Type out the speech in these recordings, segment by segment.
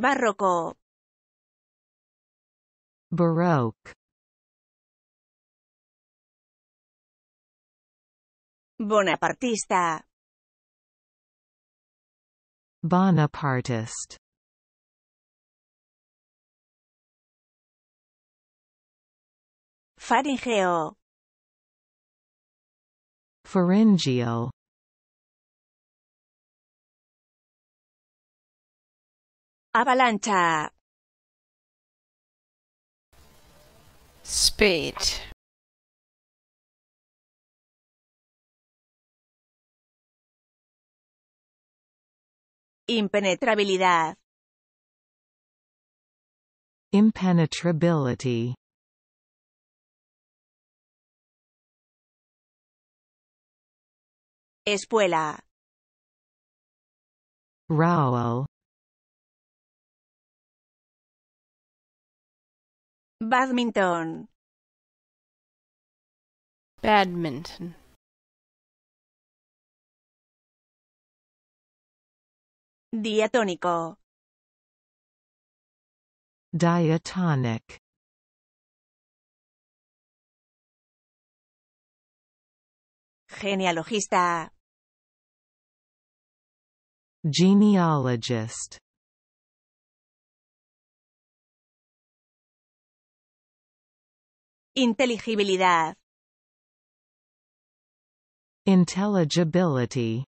barroco baroque bonapartista bonapartist faringeo Faringeo. Avalancha. Speed. Impenetrabilidad. Impenetrability. Espuela. Rowell. Badminton. Badminton. Diatónico. Diatonic. Genealogista. Genealogist. Inteligibilidad. Intelligibility.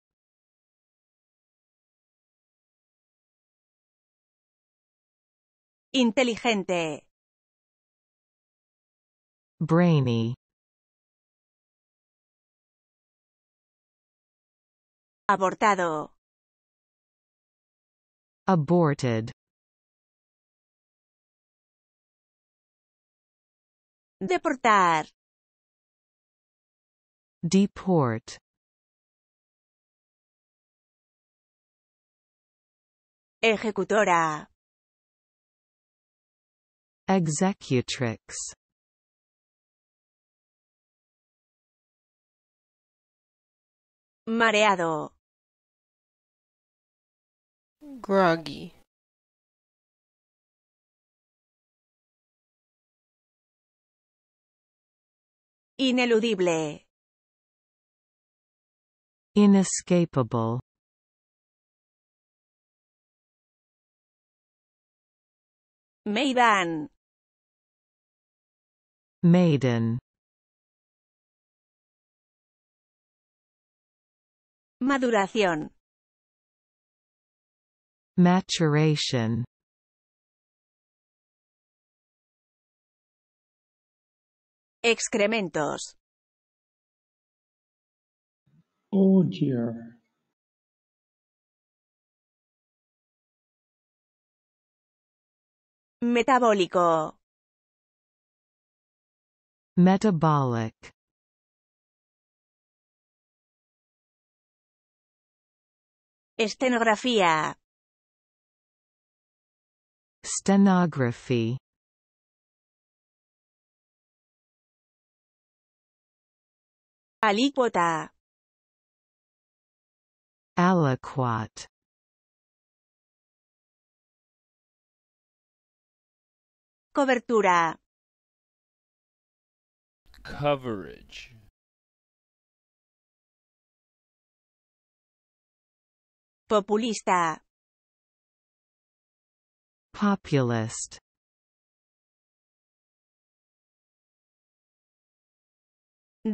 Inteligente. Brainy. Abortado. Aborted. Deportar. Deport. Ejecutora. Executrix. Mareado. Groggy. Ineludible. Inescapable. Maiden. Maiden. Maduración. Maturation. Excrementos. Oh Metabólico. Metabolic. Estenografía. Alícuota. Aliquot. Cobertura. Coverage. Populista. Populist.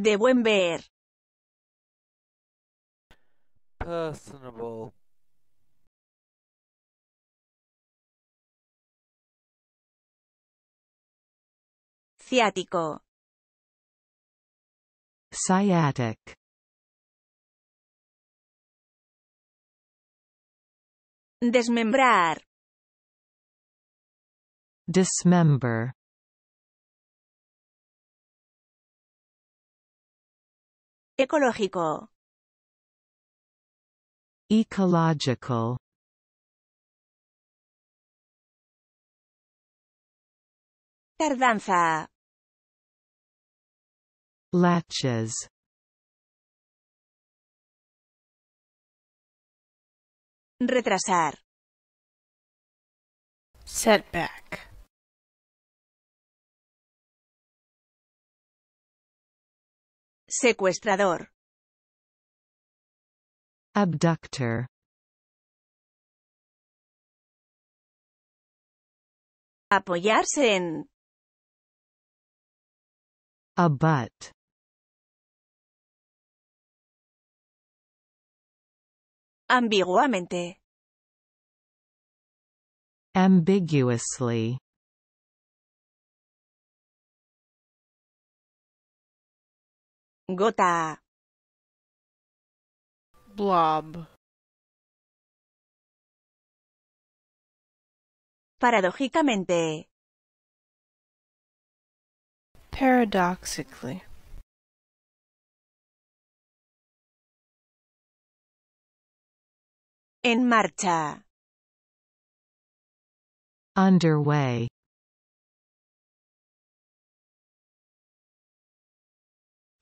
De buen ver. Personable. Ciático. Sciatic. Desmembrar. Dismember. Ecológico. Ecological. Tardanza. Latches. Retrasar. Setback. Secuestrador. Abductor. Apoyarse en. Abut. Ambiguamente. Ambiguously. gota blob paradójicamente paradoxically en marcha underway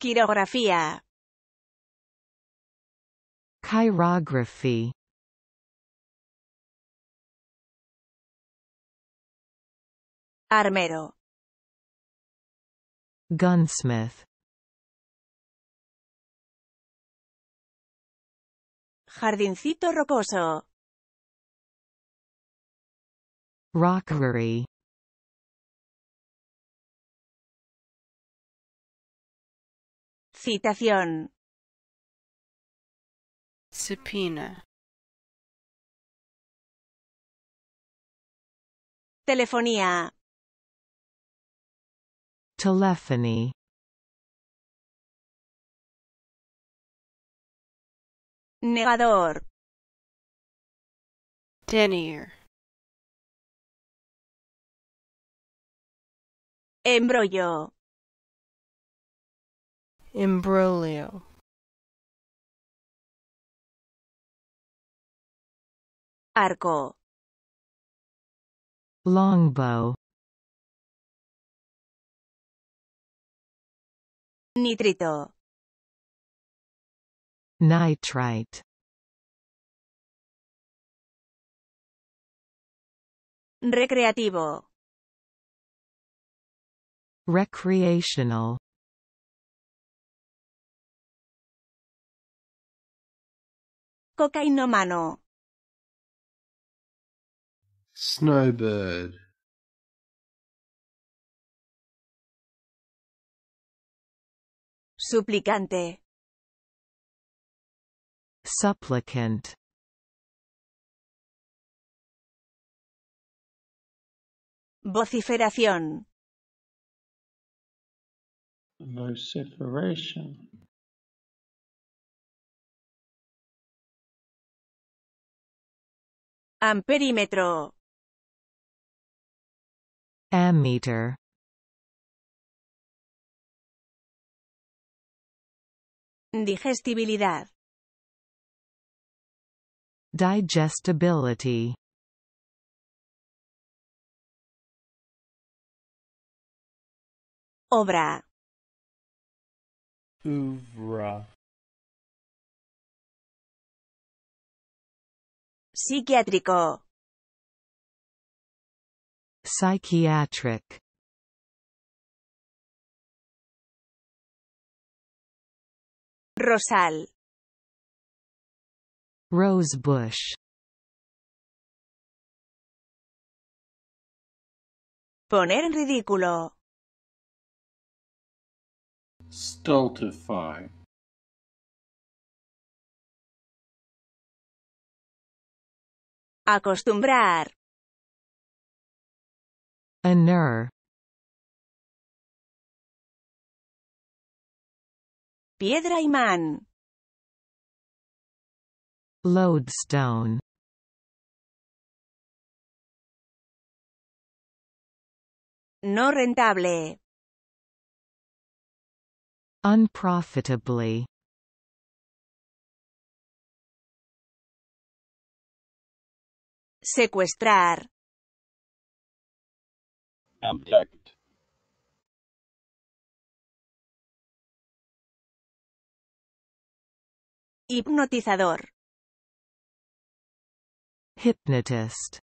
Quirografía. Chirography Armero. Gunsmith. Jardincito rocoso. Rockery. Citación. Subpoena. Telefonía. Telephony. Negador. Denier. Embrollo. Imbroglio Arco Longbow Nitrito Nitrite Recreativo Recreational mano Snowbird. Suplicante. Supplicant. Vociferación. Vociferación. Amperímetro. Ammeter. Digestibilidad. Digestibility. Obra. obra. psiquiátrico psychiatric rosal rosebush poner en ridículo stultify Acostumbrar. Piedra Piedra imán. Lodestone. No rentable. Unprofitably. Secuestrar. Hipnotizador. Hypnotist.